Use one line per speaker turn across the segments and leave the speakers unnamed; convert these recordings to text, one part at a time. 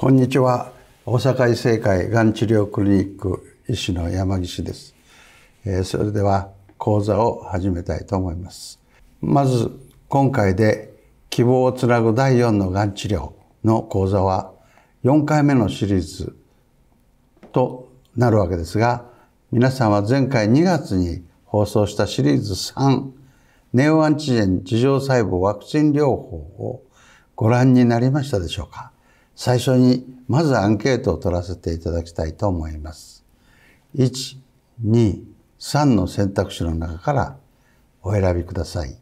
こんにちは大阪医生会がん治療クリニック医師の山岸です、えー、それでは講座を始めたいと思いますまず今回で希望をつなぐ第4のがん治療の講座は4回目のシリーズとなるわけですが皆さんは前回2月に放送したシリーズ3ネオアンチジェン自浄細胞ワクチン療法をご覧になりましたでしょうか最初にまずアンケートを取らせていただきたいと思います。1、2、3の選択肢の中からお選びください。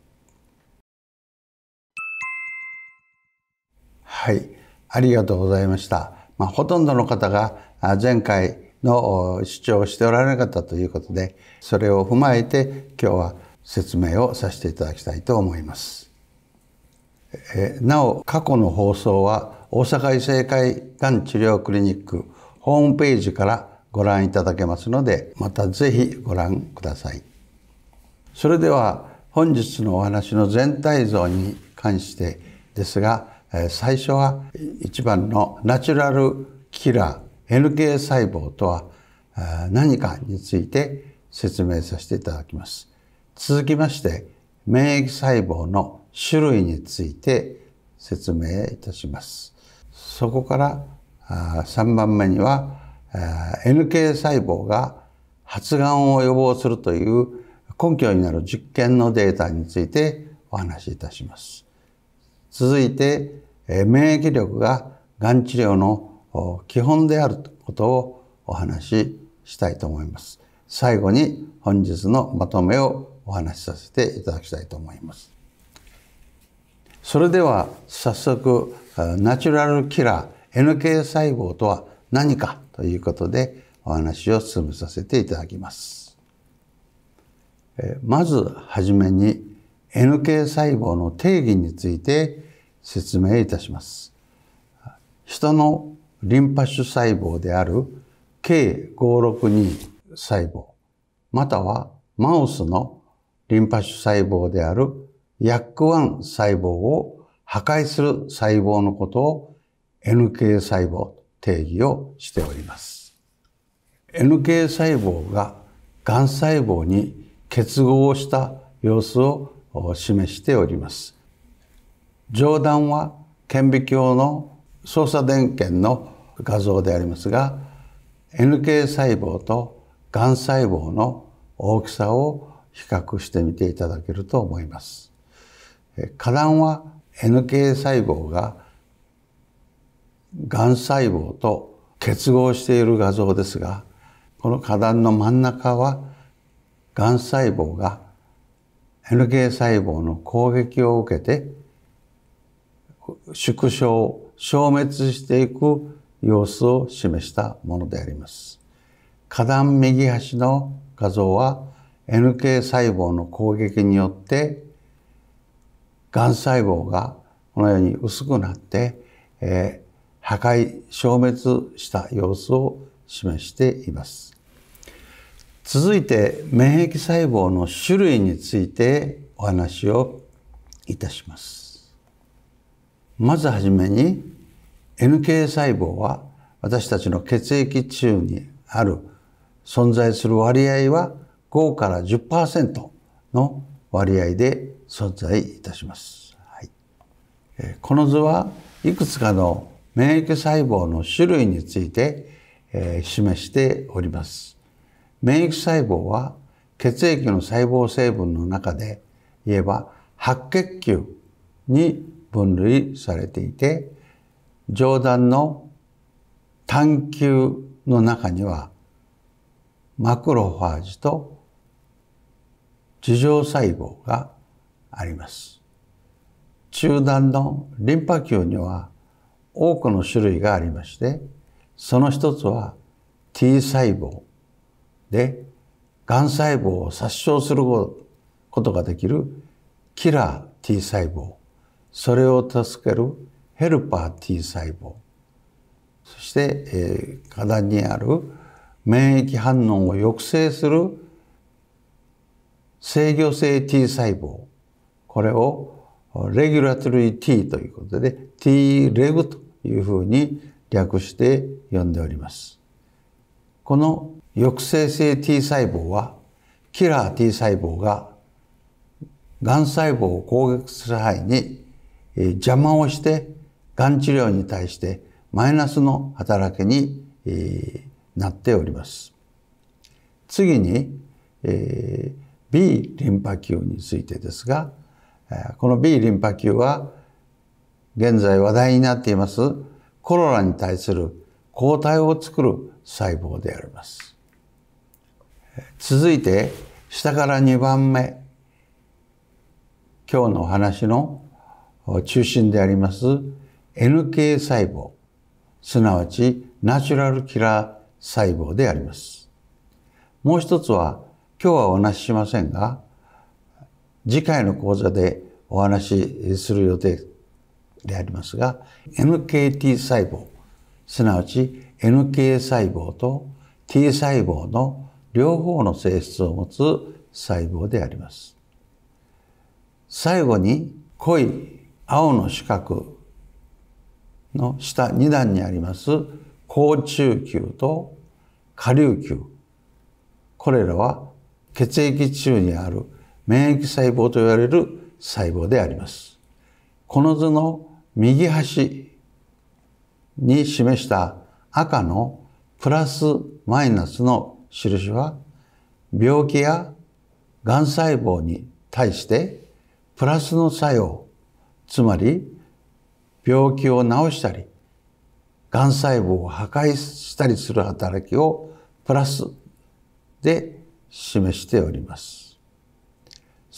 はい、ありがとうございました。まあ、ほとんどの方が前回の主張をしておられなかったということで、それを踏まえて今日は説明をさせていただきたいと思います。えなお、過去の放送は大阪医生会がん治療クリニックホームページからご覧いただけますので、またぜひご覧ください。それでは本日のお話の全体像に関してですが、最初は1番のナチュラルキラー NK 細胞とは何かについて説明させていただきます。続きまして免疫細胞の種類について説明いたします。そこからあ3番目には NK 細胞が発がんを予防するという根拠になる実験のデータについてお話しいたします。続いて、免疫力ががん治療の基本であることをお話ししたいと思います。最後に本日のまとめをお話しさせていただきたいと思います。それでは早速ナチュラルキラー NK 細胞とは何かということでお話を進めさせていただきます。まずはじめに NK 細胞の定義について説明いたします。人のリンパ腫細胞である K562 細胞、またはマウスのリンパ腫細胞である YAC1 細胞を破壊する細胞のことを NK 細胞と定義をしております。NK 細胞ががん細胞に結合した様子を示しております。上段は顕微鏡の操作電源の画像でありますが NK 細胞とがん細胞の大きさを比較してみていただけると思います。下段は NK 細胞ががん細胞と結合している画像ですがこの花壇の真ん中はがん細胞が NK 細胞の攻撃を受けて縮小消滅していく様子を示したものであります。花壇右端の画像は NK 細胞の攻撃によってがん細胞がこのように薄くなって、えー、破壊消滅した様子を示しています続いて免疫細胞の種類についてお話をいたしますまずはじめに NK 細胞は私たちの血液中にある存在する割合は5から10%の割合で存在いたします。はい、この図はいくつかの免疫細胞の種類について、えー、示しております。免疫細胞は血液の細胞成分の中で言えば白血球に分類されていて上段の単球の中にはマクロファージと樹状細胞があります。中段のリンパ球には多くの種類がありまして、その一つは T 細胞で、がん細胞を殺傷することができるキラー T 細胞、それを助けるヘルパー T 細胞、そして、えー、下段にある免疫反応を抑制する制御性 T 細胞これをレギュラトリー T ということで T レグというふうに略して呼んでおります。この抑制性 T 細胞はキラー T 細胞ががん細胞を攻撃する際に邪魔をしてがん治療に対してマイナスの働きになっております。次に、え B リンパ球についてですがこの B リンパ球は現在話題になっていますコロナに対する抗体を作る細胞であります。続いて下から2番目今日のお話の中心であります NK 細胞すなわちナチュラルキラー細胞であります。もう一つは今日はお話ししませんが次回の講座でお話しする予定でありますが NKT 細胞すなわち NK 細胞と T 細胞の両方の性質を持つ細胞であります最後に濃い青の四角の下2段にあります高中球と下流球これらは血液中にある免疫細胞と言われる細胞であります。この図の右端に示した赤のプラスマイナスの印は病気や癌細胞に対してプラスの作用つまり病気を治したりがん細胞を破壊したりする働きをプラスで示しております。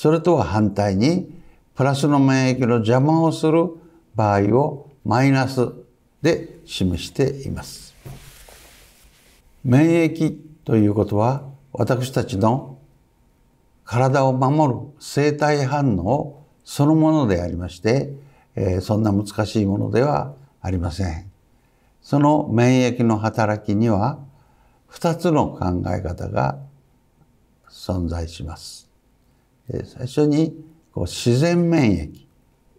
それとは反対に、プラスの免疫の邪魔をする場合をマイナスで示しています。免疫ということは、私たちの体を守る生体反応そのものでありまして、えー、そんな難しいものではありません。その免疫の働きには、2つの考え方が存在します。最初にこう自然免疫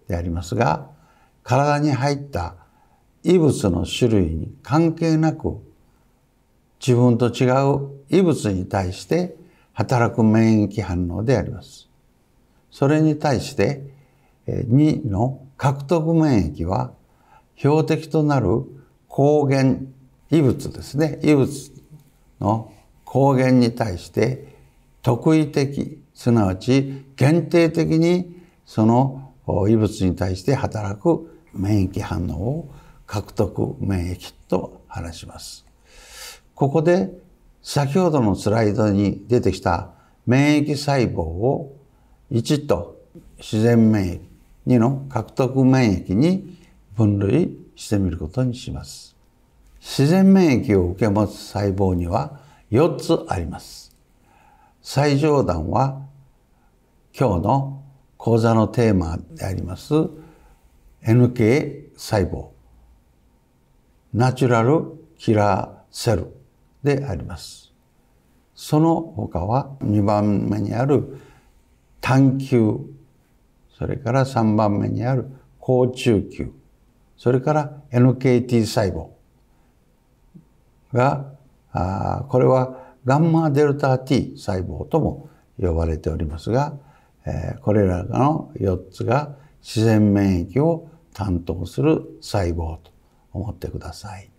でありますが体に入った異物の種類に関係なく自分と違う異物に対して働く免疫反応であります。それに対して2の獲得免疫は標的となる抗原異物ですね異物の抗原に対して特異的すなわち限定的にその異物に対して働く免疫反応を獲得免疫と話します。ここで先ほどのスライドに出てきた免疫細胞を1と自然免疫2の獲得免疫に分類してみることにします。自然免疫を受け持つ細胞には4つあります。最上段は今日の講座のテーマであります NK 細胞ナチュラルキラーセルでありますその他は2番目にある単球それから3番目にある高中球それから NKT 細胞があこれはガンマデルタ T 細胞とも呼ばれておりますがえこれらの4つが自然免疫を担当する細胞と思ってください。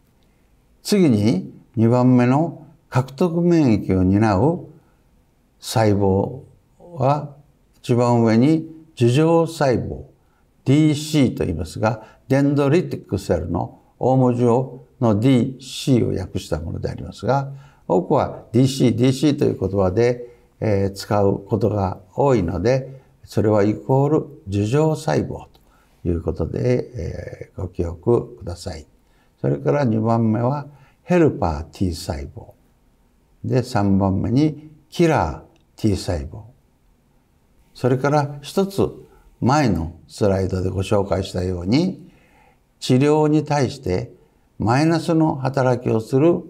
次に2番目の獲得免疫を担う細胞は一番上に樹状細胞 DC と言いますがデンドリティックセルの大文字をの DC を訳したものでありますが多くは DCDC DC という言葉でえ使うことが多いので、それはイコール樹状細胞ということで、えご記憶ください。それから2番目はヘルパー T 細胞。で、3番目にキラー T 細胞。それから一つ前のスライドでご紹介したように、治療に対してマイナスの働きをする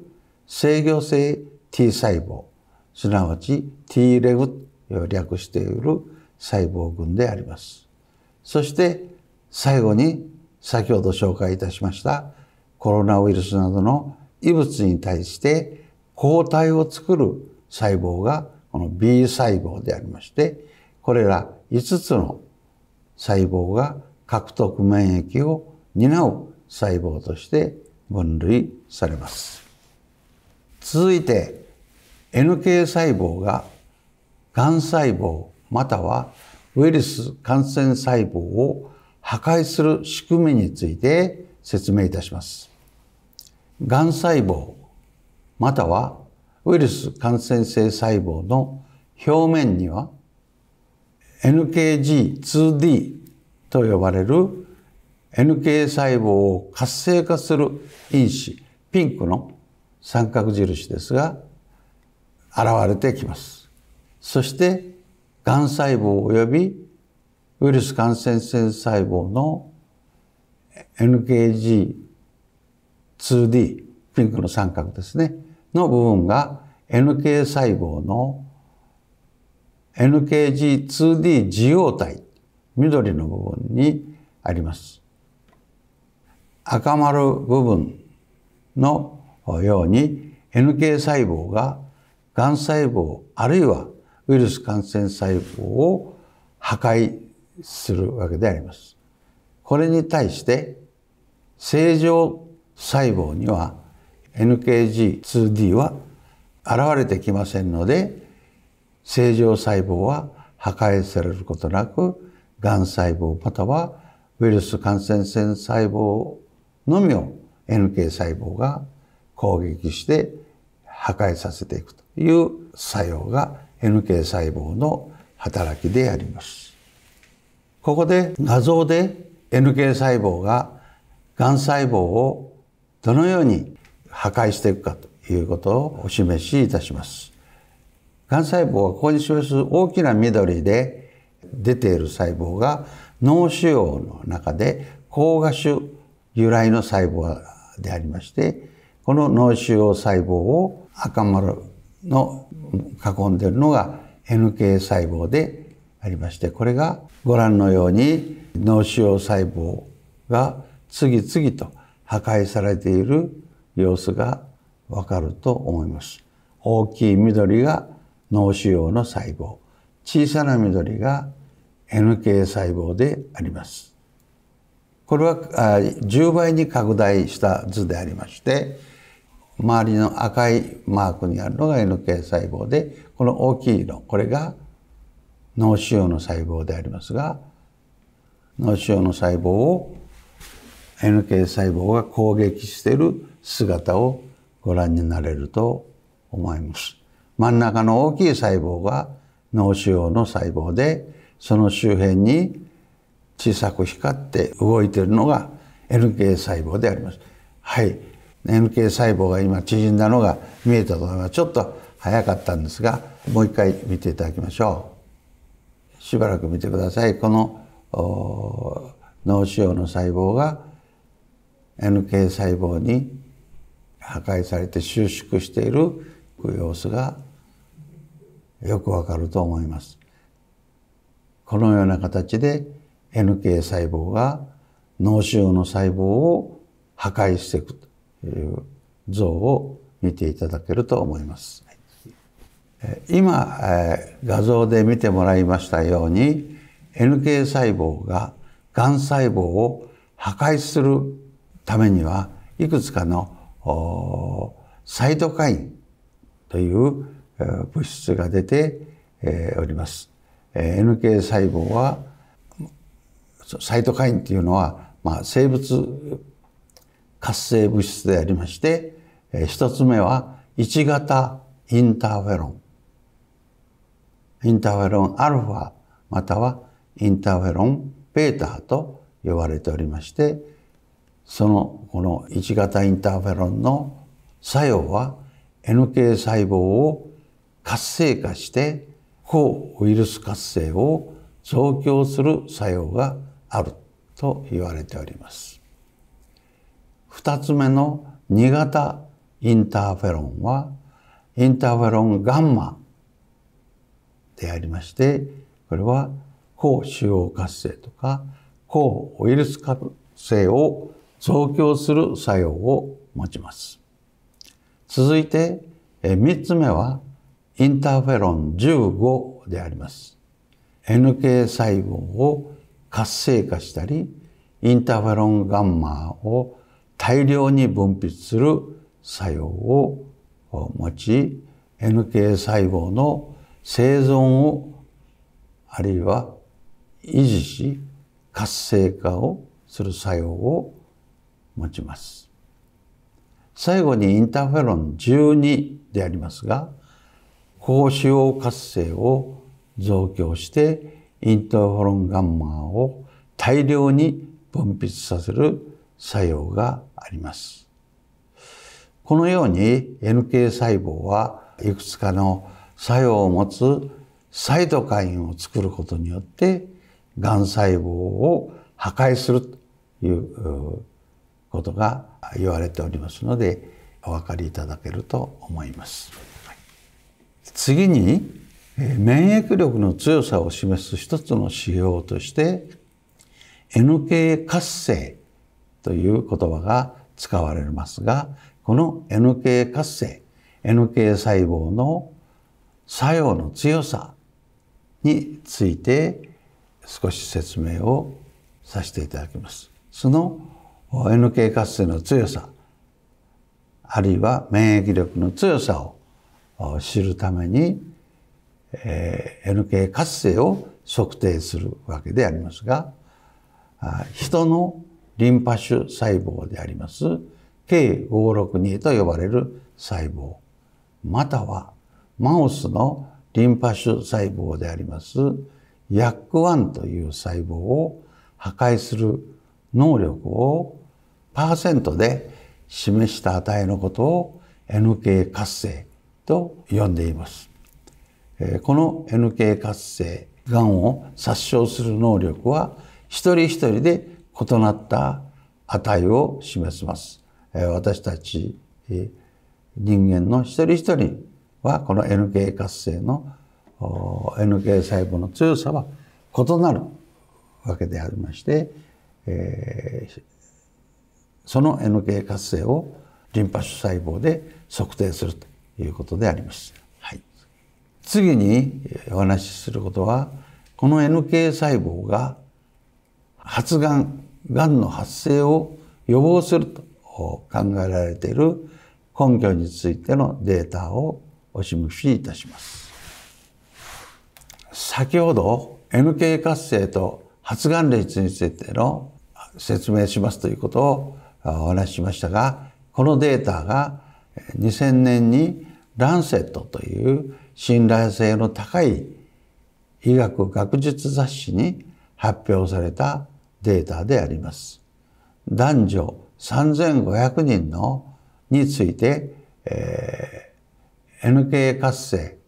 制御性 T 細胞。すなわち T レグと略している細胞群であります。そして最後に先ほど紹介いたしましたコロナウイルスなどの異物に対して抗体を作る細胞がこの B 細胞でありましてこれら5つの細胞が獲得免疫を担う細胞として分類されます。続いて NK 細胞ががん細胞またはウイルス感染細胞を破壊する仕組みについて説明いたします。がん細胞またはウイルス感染性細胞の表面には NKG2D と呼ばれる NK 細胞を活性化する因子ピンクの三角印ですが現れてきます。そして、がん細胞及びウイルス感染性細胞の NKG2D、ピンクの三角ですね、の部分が NK 細胞の NKG2D 受容体、緑の部分にあります。赤丸部分のように NK 細胞ががん細胞あるいはウイルス感染細胞を破壊するわけであります。これに対して正常細胞には NKG2D は現れてきませんので正常細胞は破壊されることなくがん細胞またはウイルス感染性細胞のみを NK 細胞が攻撃して破壊させていくと。いう作用が NK 細胞の働きであります。ここで画像で NK 細胞ががん細胞をどのように破壊していくかということをお示しいたします。がん細胞はここに示す大きな緑で出ている細胞が脳腫瘍の中で高芽種由来の細胞でありましてこの脳腫瘍細胞を赤丸の囲んでいるのが NK 細胞でありましてこれがご覧のように脳腫瘍細胞が次々と破壊されている様子がわかると思います。大きい緑が脳腫瘍の細胞小さな緑が NK 細胞であります。これは10倍に拡大した図でありまして周りの赤いマークにあるのが NK 細胞でこの大きい色これが脳腫瘍の細胞でありますが脳腫瘍の細胞を NK 細胞が攻撃している姿をご覧になれると思います。真ん中の大きい細胞が脳腫瘍の細胞でその周辺に小さく光って動いているのが NK 細胞であります。はい NK 細胞が今縮んだのが見えたと思いますちょっと早かったんですがもう一回見ていただきましょうしばらく見てくださいこの脳腫瘍の細胞が NK 細胞に破壊されて収縮している様子がよくわかると思います。このような形で NK 細胞が脳腫瘍の細胞を破壊していく。像を見ていただけると思います。今、画像で見てもらいましたように、NK 細胞ががん細胞を破壊するためには、いくつかのサイドカインという物質が出ております。NK 細胞は、サイトカインっていうのは、まあ、生物活性物質でありまして、一つ目は1型インターフェロン。インターフェロンアルファまたはインターフェロンベータと呼ばれておりまして、そのこの1型インターフェロンの作用は NK 細胞を活性化して抗ウイルス活性を増強する作用があると言われております。二つ目の2型インターフェロンはインターフェロンガンマでありましてこれは抗腫瘍活性とか抗ウイルス活性を増強する作用を持ちます。続いて三つ目はインターフェロン15であります。NK 細胞を活性化したりインターフェロンガンマを大量に分泌する作用を持ち NK 細胞の生存をあるいは維持し活性化をする作用を持ちます。最後にインターフェロン12でありますが、高腫瘍活性を増強してインターフェロンガンマを大量に分泌させる作用があります。このように NK 細胞はいくつかの作用を持つサイドカインを作ることによってがん細胞を破壊するということが言われておりますのでお分かりいただけると思います。次に免疫力の強さを示す一つの指標として NK 活性という言葉が使われますが、この NK 活性、NK 細胞の作用の強さについて少し説明をさせていただきます。その NK 活性の強さ、あるいは免疫力の強さを知るために、えー、NK 活性を測定するわけでありますが、人のリンパ腫細胞であります K562 と呼ばれる細胞またはマウスのリンパ腫細胞であります YAC1 という細胞を破壊する能力をパーセントで示した値のことを NK 活性と呼んでいます。この NK 活性がんを殺傷する能力は一人一人で異なった値を示します。私たち人間の一人一人はこの NK 活性の NK 細胞の強さは異なるわけでありまして、えその NK 活性をリンパ腫細胞で測定するということであります。はい、次にお話しすることはこの NK 細胞が発がん、がんの発生を予防すると考えられている根拠についてのデータをお示しいたします。先ほど NK 活性と発がん率についての説明しますということをお話ししましたが、このデータが2000年にランセットという信頼性の高い医学学術雑誌に発表されたデータであります。男女3500人のについて、えー、NK 活性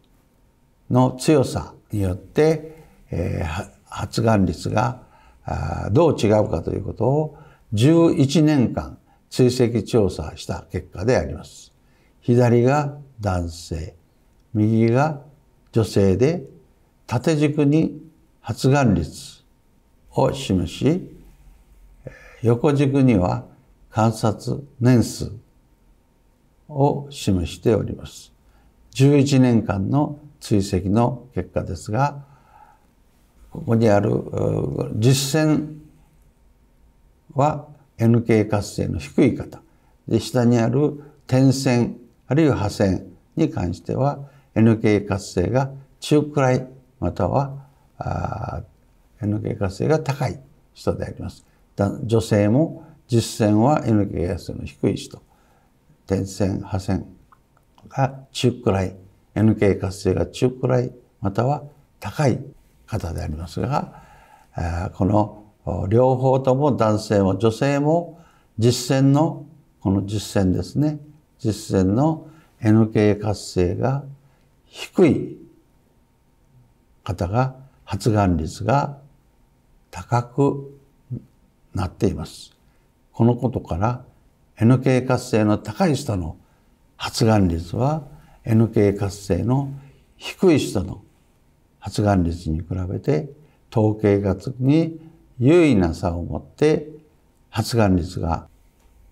の強さによって、えー、発がん率がどう違うかということを11年間追跡調査した結果であります。左が男性、右が女性で縦軸に発がん率を示し、横軸には観察年数を示しております。11年間の追跡の結果ですが、ここにある実践は NK 活性の低い方。で、下にある点線、あるいは破線に関しては NK 活性が中くらい、または NK 活性が高い人であります。女性も実践は NK 活性の低い人、点線、破線が中くらい、NK 活性が中くらい、または高い方でありますが、この両方とも男性も女性も実践の、この実践ですね、実践の NK 活性が低い方が発がん率が高くなっています。このことから NK 活性の高い人の発がん率は NK 活性の低い人の発がん率に比べて統計学に優位な差を持って発がん率が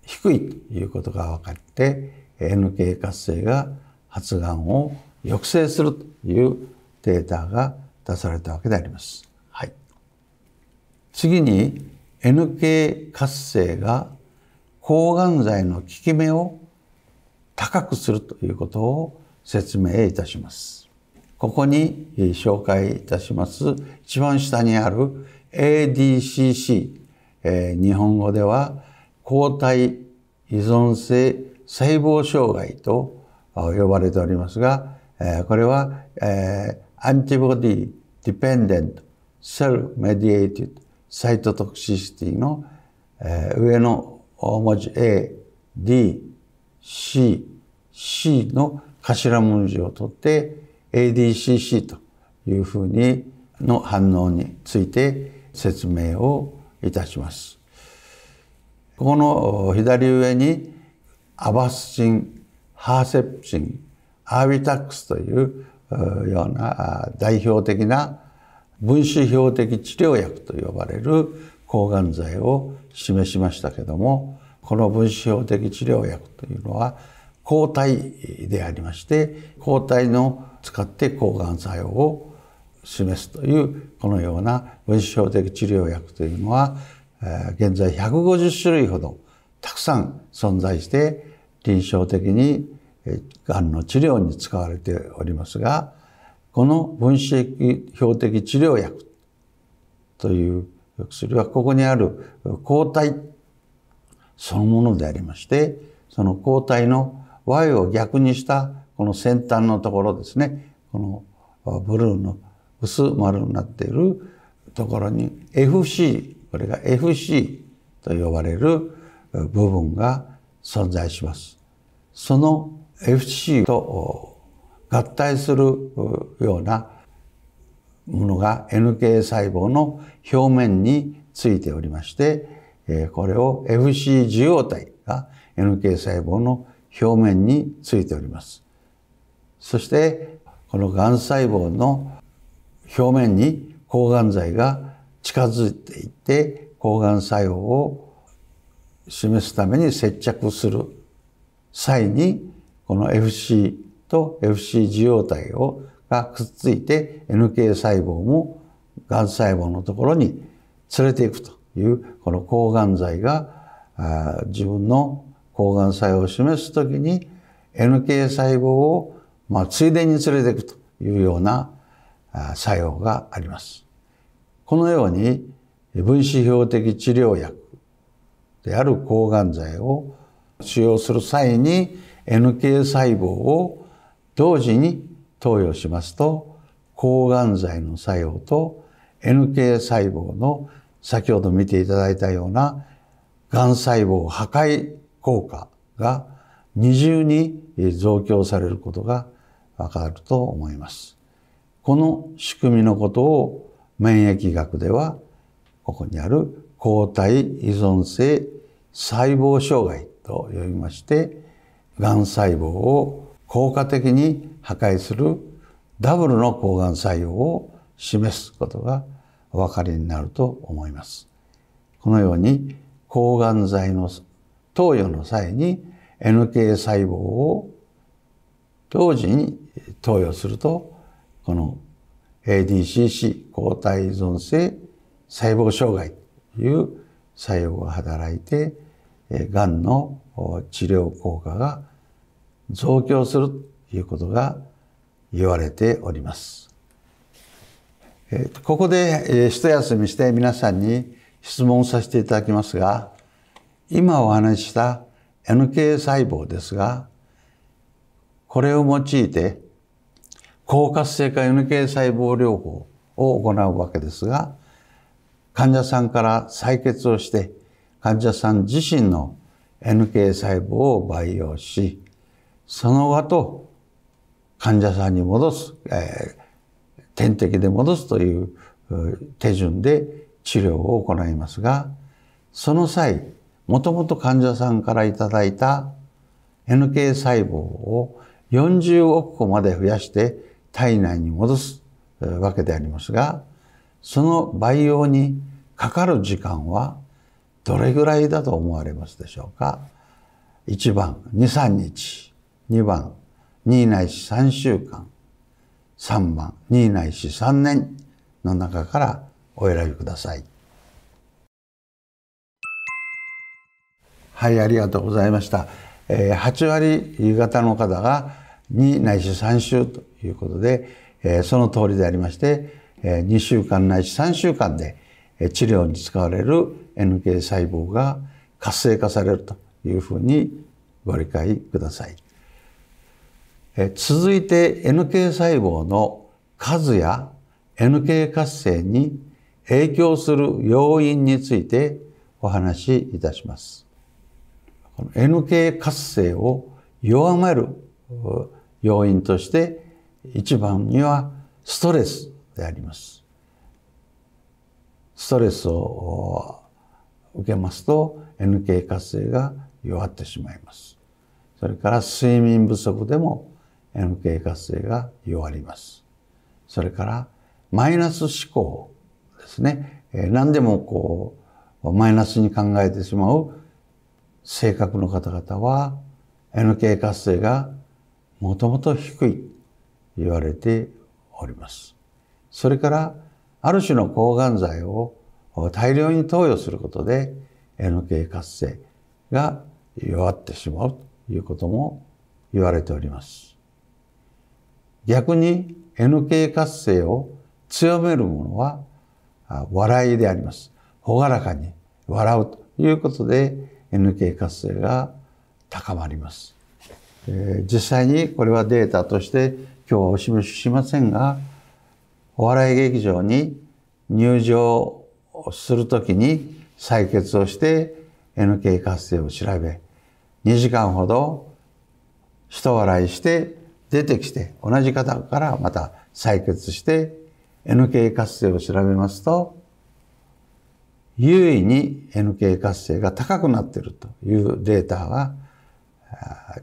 低いということが分かって NK 活性が発がんを抑制するというデータが出されたわけであります。次に NK 活性が抗がん剤の効き目を高くするということを説明いたします。ここに紹介いたします一番下にある ADCC、えー、日本語では抗体依存性細胞障害と呼ばれておりますが、えー、これは、えー、アンティボディディペンデントセルメディエイティドサイトトクシシティの、えー、上の大文字 A、D、C、C の頭文字を取って ADCC というふうにの反応について説明をいたします。この左上にアバスチン、ハーセプチン、アービタックスというような代表的な分子標的治療薬と呼ばれる抗がん剤を示しましたけどもこの分子標的治療薬というのは抗体でありまして抗体の使って抗がん剤を示すというこのような分子標的治療薬というのは現在150種類ほどたくさん存在して臨床的にがんの治療に使われておりますがこの分子液標的治療薬という薬はここにある抗体そのものでありましてその抗体の Y を逆にしたこの先端のところですねこのブルーの薄丸になっているところに FC これが FC と呼ばれる部分が存在します。その FC と合体するようなものが NK 細胞の表面についておりまして、これを FC 受容体が NK 細胞の表面についております。そして、このがん細胞の表面に抗がん剤が近づいていって、抗がん作用を示すために接着する際に、この FC と FC 受容体をがくっついて NK 細胞もがん細胞のところに連れていくというこの抗がん剤が自分の抗がん作用を示すときに NK 細胞をまあついでに連れていくというような作用があります。このように分子標的治療薬である抗がん剤を使用する際に NK 細胞を同時に投与しますと抗がん剤の作用と NK 細胞の先ほど見ていただいたようながん細胞破壊効果が二重に増強されることがわかると思います。この仕組みのことを免疫学ではここにある抗体依存性細胞障害と呼びまして、がん細胞を効果的に破壊するダブルの抗がん作用を示すことがお分かりになると思います。このように抗がん剤の投与の際に NK 細胞を同時に投与するとこの ADCC 抗体依存性細胞障害という作用が働いてがんの治療効果が増強するということが言われております。ここで一休みして皆さんに質問させていただきますが、今お話しした NK 細胞ですが、これを用いて、高活性化 NK 細胞療法を行うわけですが、患者さんから採血をして、患者さん自身の NK 細胞を培養し、その後、患者さんに戻す、えー、点滴で戻すという手順で治療を行いますが、その際、もともと患者さんからいただいた NK 細胞を40億個まで増やして体内に戻すわけでありますが、その培養にかかる時間はどれぐらいだと思われますでしょうか ?1 番、2、3日。2番、2ないし3週間、3番、2ないし3年の中からお選びください。はい、ありがとうございました。えー、8割夕方の方が2ないし3週ということで、えー、その通りでありまして、えー、2週間ないし3週間で、えー、治療に使われる NK 細胞が活性化されるというふうにご理解ください。え続いて NK 細胞の数や NK 活性に影響する要因についてお話しいたします。NK 活性を弱める要因として一番にはストレスであります。ストレスを受けますと NK 活性が弱ってしまいます。それから睡眠不足でも NK 活性が弱ります。それから、マイナス思考ですね。え何でもこう、マイナスに考えてしまう性格の方々は、NK 活性がもともと低い言われております。それから、ある種の抗がん剤を大量に投与することで、NK 活性が弱ってしまうということも言われております。逆に NK 活性を強めるものは笑いであります。朗らかに笑うということで NK 活性が高まります。えー、実際にこれはデータとして今日はお示ししませんが、お笑い劇場に入場するときに採血をして NK 活性を調べ、2時間ほど人笑いして出てきて、同じ方からまた採血して、NK 活性を調べますと、優位に NK 活性が高くなっているというデータが、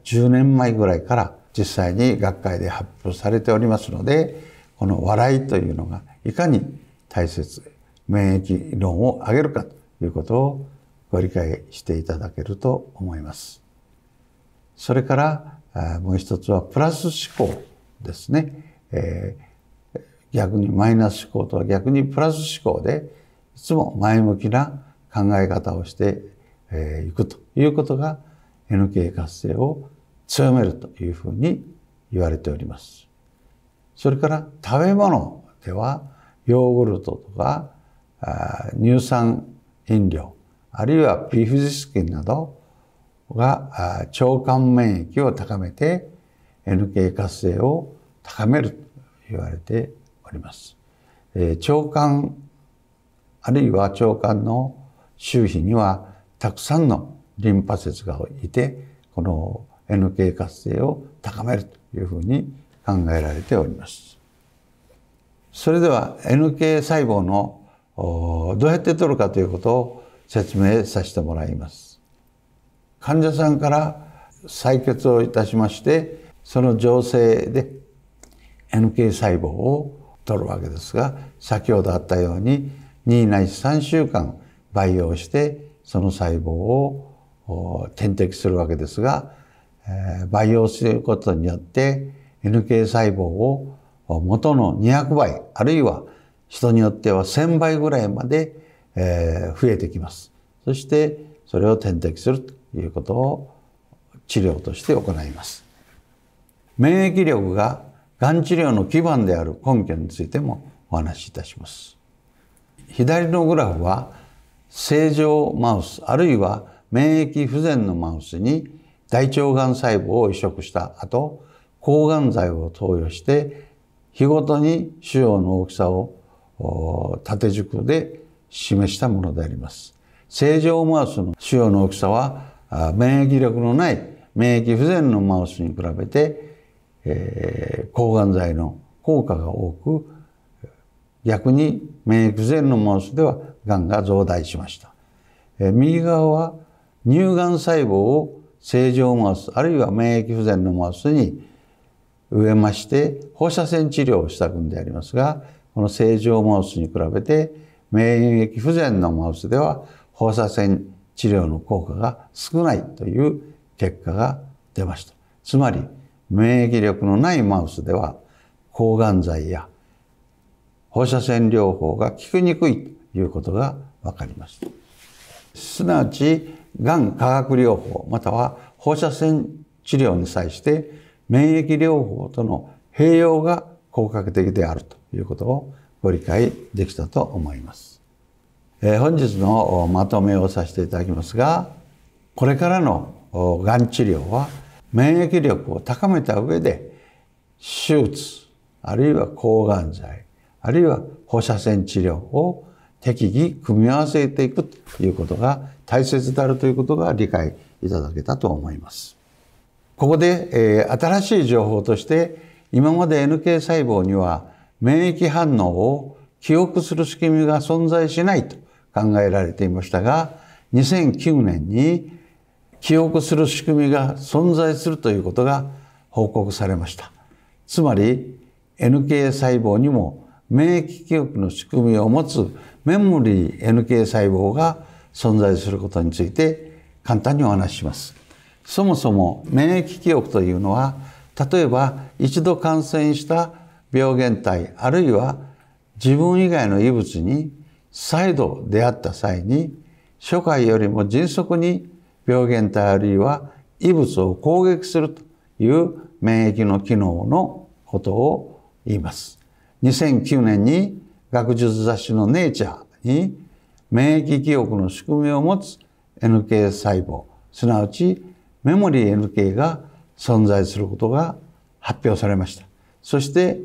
10年前ぐらいから実際に学会で発表されておりますので、この笑いというのがいかに大切、免疫論を上げるかということをご理解していただけると思います。それからもう一つはプラス思考ですね。えー、逆にマイナス思考とは逆にプラス思考で、いつも前向きな考え方をしてい、えー、くということが NK 活性を強めるというふうに言われております。それから食べ物ではヨーグルトとか乳酸飲料あるいはビーフジスキンなどが腸管免疫を高めて NK 活性を高めると言われております。え腸管あるいは腸管の周囲にはたくさんのリンパ節がいてこの NK 活性を高めるというふうに考えられております。それでは NK 細胞のどうやって取るかということを説明させてもらいます。患者さんから採血をいたしましてその情勢で NK 細胞を取るわけですが先ほどあったように2ない3週間培養してその細胞を点滴するわけですが、培養することによって NK 細胞を元の200倍あるいは人によっては1,000倍ぐらいまで、増えてきます。そしてそれを点滴するいうことを治療として行います。免疫力ががん治療の基盤である根拠についてもお話しいたします。左のグラフは正常マウスあるいは免疫不全のマウスに大腸がん細胞を移植した後抗がん剤を投与して日ごとに腫瘍の大きさを縦軸で示したものであります。正常マウスの腫瘍の大きさは免疫力のない免疫不全のマウスに比べて、えー、抗がん剤の効果が多く逆に免疫不全のマウスではがんが増大しました。えー、右側は乳がん細胞を正常マウスあるいは免疫不全のマウスに植えまして放射線治療をした群でありますがこの正常マウスに比べて免疫不全のマウスでは放射線治療の効果が少ないという結果が出ました。つまり、免疫力のないマウスでは、抗がん剤や放射線療法が効きにくいということが分かりました。すなわち、がん化学療法、または放射線治療に際して、免疫療法との併用が効果的であるということをご理解できたと思います。え本日のまとめをさせていただきますがこれからのがん治療は免疫力を高めた上で手術あるいは抗がん剤あるいは放射線治療を適宜組み合わせていくということが大切であるということが理解いただけたと思います。ここで、え新しい情報として今まで NK 細胞には免疫反応を記憶する仕組みが存在しないと考えられていましたが2009年に記憶する仕組みが存在するということが報告されましたつまり NK 細胞にも免疫記憶の仕組みを持つメモリー NK 細胞が存在することについて簡単にお話ししますそもそも免疫記憶というのは例えば一度感染した病原体あるいは自分以外の異物に再度出会った際に初回よりも迅速に病原体あるいは異物を攻撃するという免疫の機能のことを言います。2009年に学術雑誌のネイチャーに免疫記憶の仕組みを持つ NK 細胞、すなわちメモリー NK が存在することが発表されました。そして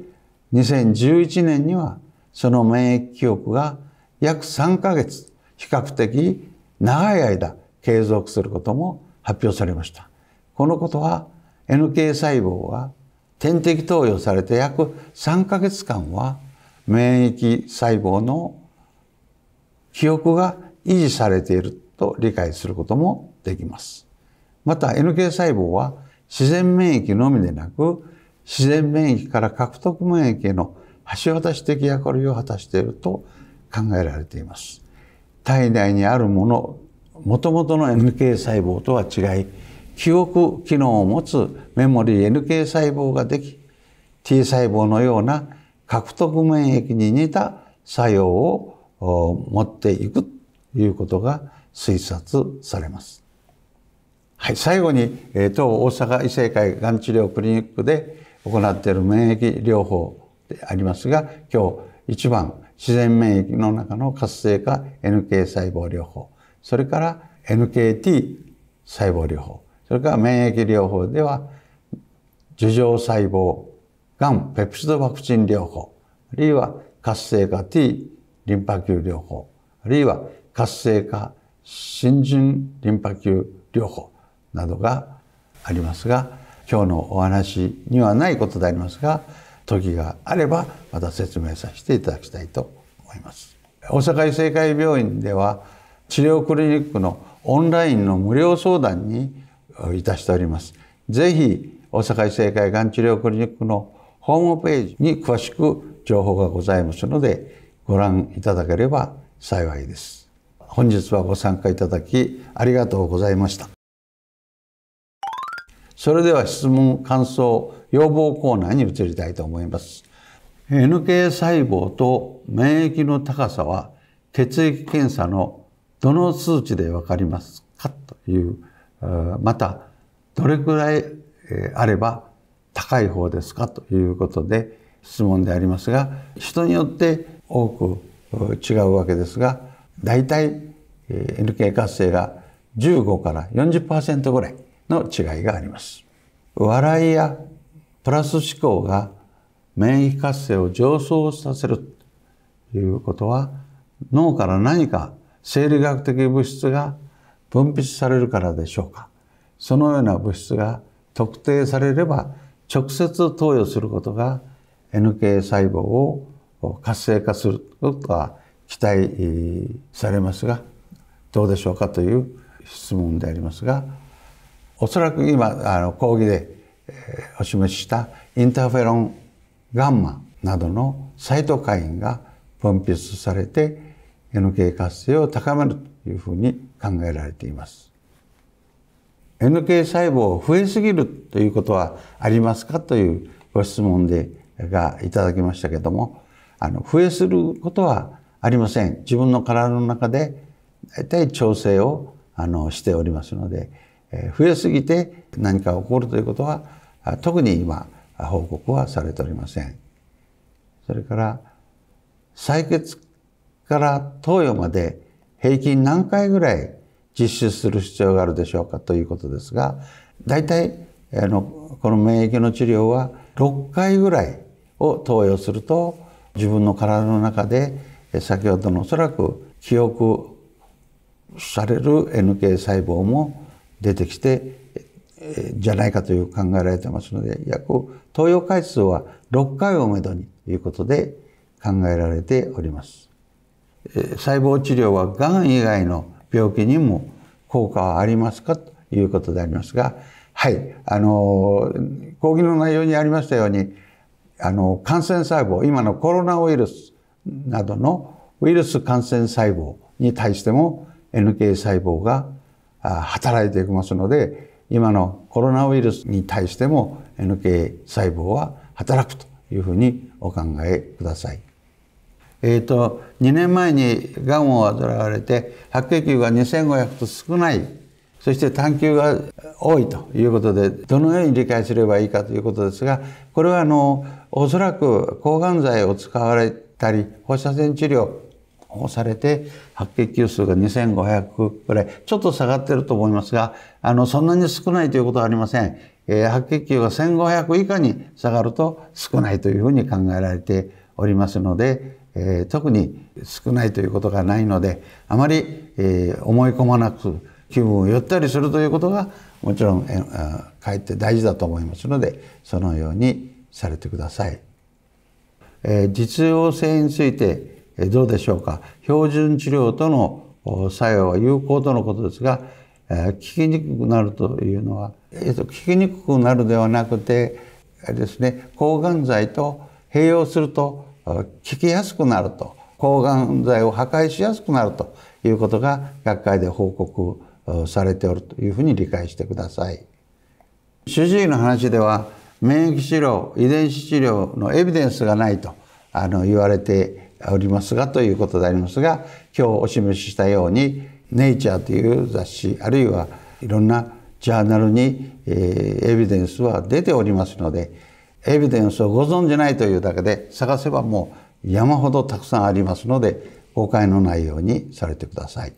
2011年にはその免疫記憶が約3ヶ月、比較的長い間継続することも発表されました。このことは NK 細胞は点滴投与されて約3ヶ月間は免疫細胞の記憶が維持されていると理解することもできます。また NK 細胞は自然免疫のみでなく自然免疫から獲得免疫への橋渡し的役割を果たしていると考えられています体内にあるものもともとの NK 細胞とは違い記憶機能を持つメモリー NK 細胞ができ T 細胞のような獲得免疫に似た作用を持っていくということが推察されます。はい、最後に、え当大阪医性会がん治療クリニックで行っている免疫療法でありますが今日一番自然免疫の中の活性化 NK 細胞療法、それから NKT 細胞療法、それから免疫療法では、樹状細胞、がんペプチドワクチン療法、あるいは活性化 T リンパ球療法、あるいは活性化新人リンパ球療法などがありますが、今日のお話にはないことでありますが、時があればまた説明させていただきたいと思います大阪医生会病院では治療クリニックのオンラインの無料相談にいたしておりますぜひ大阪医生会がん治療クリニックのホームページに詳しく情報がございますのでご覧いただければ幸いです本日はご参加いただきありがとうございましたそれでは質問、感想、要望コーナーに移りたいと思います。NK 細胞と免疫の高さは血液検査のどの数値でわかりますかという、また、どれくらいあれば高い方ですかということで質問でありますが、人によって多く違うわけですが、大体 NK 活性が15から40%ぐらい。の違いがあります。笑いやプラス思考が免疫活性を上昇させるということは脳から何か生理学的物質が分泌されるからでしょうかそのような物質が特定されれば直接投与することが NK 細胞を活性化することは期待されますがどうでしょうかという質問でありますがおそらく今あの講義で、えー、お示ししたインターフェロンガンマなどのサイトカインが分泌されて NK 活性を高めるというふうに考えられています。NK 細胞増えすぎるということはありますかというご質問でがいただきましたけどもあの増えすることはありません自分の体の中で大体調整をあのしておりますので増えすぎて何か起こるということは特に今報告はされておりません。それから採血から投与まで平均何回ぐらい実施する必要があるでしょうかということですが大体あのこの免疫の治療は6回ぐらいを投与すると自分の体の中で先ほどのおそらく記憶される NK 細胞も出てきてじゃないかという考えられてますので約投与回数は6回をめどにということで考えられております細胞治療はがん以外の病気にも効果はありますかということでありますがはいあの講義の内容にありましたようにあの感染細胞今のコロナウイルスなどのウイルス感染細胞に対しても NK 細胞が働いていきますので今のコロナウイルスに対しても NK 細胞は働くというふうにお考えください。えーと、2年前にがんを患われて白血球が2500と少ないそして探求が多いということでどのように理解すればいいかということですがこれはあのおそらく抗がん剤を使われたり放射線治療保されて白血球数が2500くらいちょっと下がってると思いますがあのそんなに少ないということはありません、えー、白血球が1500以下に下がると少ないというふうに考えられておりますので、えー、特に少ないということがないのであまり、えー、思い込まなく気分を寄ったりするということがもちろん、えかえって大事だと思いますのでそのようにされてください。えー、実用性についてどうでしょうか標準治療との作用は有効とのことですが聞きにくくなるというのは聞きにくくなるではなくてですね抗がん剤と併用すると効きやすくなると抗がん剤を破壊しやすくなるということが学会で報告されておるというふうに理解してください。主治医の話では免疫治療遺伝子治療のエビデンスがないとあの言われておりますがということでありますが今日お示ししたように「ネイチャーという雑誌あるいはいろんなジャーナルに、えー、エビデンスは出ておりますのでエビデンスをご存じないというだけで探せばもう山ほどたくさんありますので誤解のないようにされてください。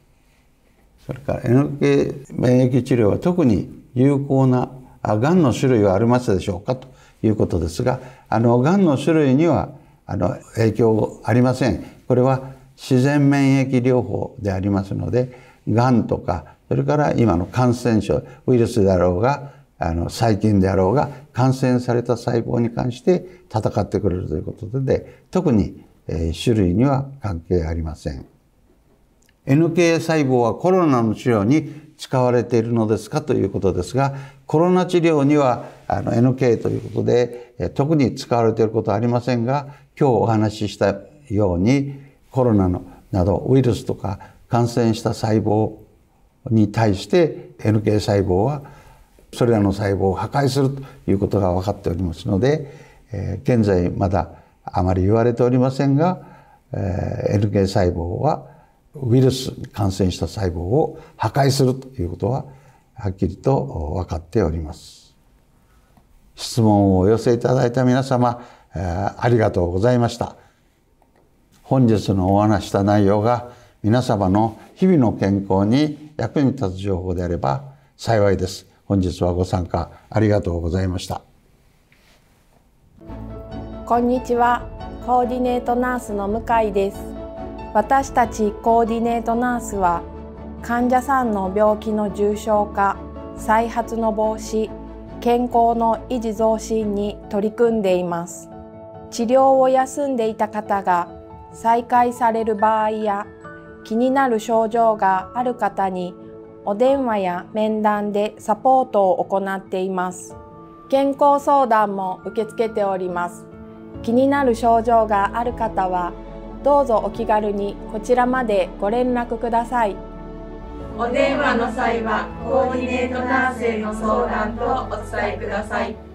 それから NK 免疫治療は特に有効ながんの種類はありますでしょうかということですがあのがんの種類にはあの影響ありませんこれは自然免疫療法でありますのでがんとかそれから今の感染症ウイルスであろうがあの細菌であろうが感染された細胞に関して戦ってくれるということで特に、えー、種類には関係ありません NK 細胞はコロナの治療に使われているのですかということですがコロナ治療にはあの NK ということで特に使われていることはありませんが今日お話ししたようにコロナのなどウイルスとか感染した細胞に対して NK 細胞はそれらの細胞を破壊するということが分かっておりますので、えー、現在まだあまり言われておりませんが、えー、NK 細胞はウイルスに感染した細胞を破壊するということははっきりと分かっております。質問をお寄せいただいた皆様ありがとうございました。本日のお話した内容が皆様の日々の健康に役に立つ情報であれば幸いです。本日はご参加ありがとうございました。こんにちは。コーディネートナースの向井です。私たちコーディネートナースは患者さんの病気の重症化、再発の防止、健康の維持増進に取り組んでいます。治療を休んでいた方が再開される場合や気になる症状がある方にお電話や面談でサポートを行っています。健康相談も受け付けております。気になる症状がある方はどうぞお気軽にこちらまでご連絡ください。お電話の際はコーディネートナースへの相談とお伝えください。